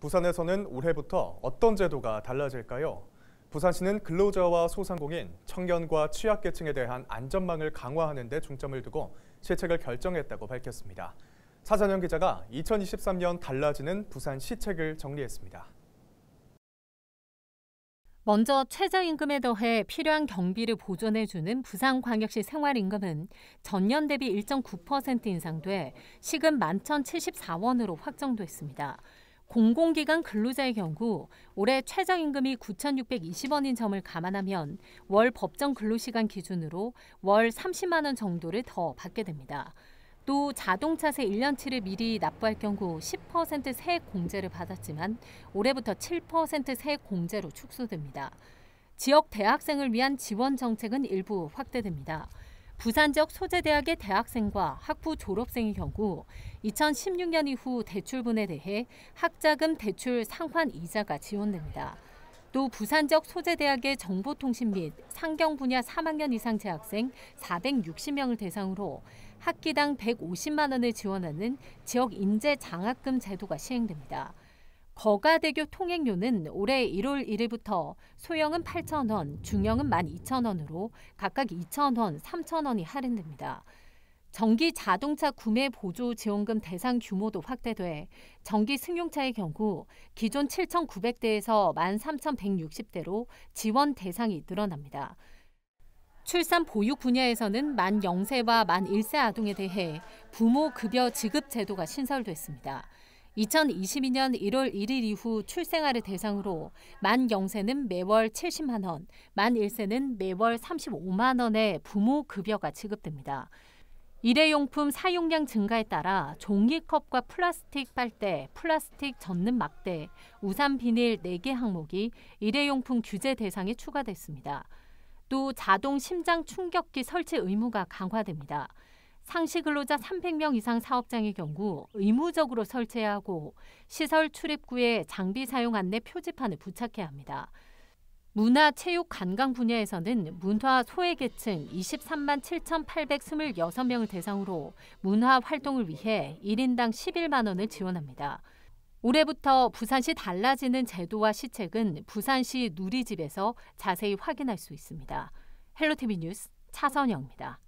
부산에서는 올해부터 어떤 제도가 달라질까요? 부산시는 근로자와 소상공인, 청년과 취약계층에 대한 안전망을 강화하는 데 중점을 두고 시책을 결정했다고 밝혔습니다. 사전영 기자가 2023년 달라지는 부산 시책을 정리했습니다. 먼저 최저임금에 더해 필요한 경비를 보존해주는 부산광역시 생활임금은 전년 대비 1.9% 인상돼 시급 11,074원으로 확정됐습니다. 공공기관 근로자의 경우 올해 최저임금이 9,620원인 점을 감안하면 월 법정 근로시간 기준으로 월 30만 원 정도를 더 받게 됩니다. 또 자동차세 1년치를 미리 납부할 경우 10%세 공제를 받았지만 올해부터 7%세 공제로 축소됩니다. 지역 대학생을 위한 지원 정책은 일부 확대됩니다. 부산 지역 소재대학의 대학생과 학부 졸업생의 경우 2016년 이후 대출분에 대해 학자금 대출 상환 이자가 지원됩니다. 또 부산 지역 소재대학의 정보통신 및 상경 분야 3학년 이상 재학생 460명을 대상으로 학기당 150만 원을 지원하는 지역 인재 장학금 제도가 시행됩니다. 버가대교 통행료는 올해 1월 1일부터 소형은 8,000원, 중형은 12,000원으로 각각 2,000원, 3,000원이 할인됩니다. 전기 자동차 구매 보조 지원금 대상 규모도 확대돼 전기 승용차의 경우 기존 7,900대에서 13,160대로 지원 대상이 늘어납니다. 출산 보육 분야에서는 만 0세와 만 1세 아동에 대해 부모 급여 지급 제도가 신설됐습니다. 2022년 1월 1일 이후 출생아를 대상으로 만 0세는 매월 70만 원, 만 1세는 매월 35만 원의 부모 급여가 지급됩니다. 일회용품 사용량 증가에 따라 종이컵과 플라스틱 빨대, 플라스틱 젓는 막대, 우산 비닐 4개 항목이 일회용품 규제 대상에 추가됐습니다. 또 자동 심장 충격기 설치 의무가 강화됩니다. 상시 근로자 300명 이상 사업장의 경우 의무적으로 설치해야 하고 시설 출입구에 장비 사용 안내 표지판을 부착해야 합니다. 문화, 체육, 관광 분야에서는 문화 소외계층 23만 7,826명을 대상으로 문화 활동을 위해 1인당 11만 원을 지원합니다. 올해부터 부산시 달라지는 제도와 시책은 부산시 누리집에서 자세히 확인할 수 있습니다. 헬로티비 뉴스 차선영입니다.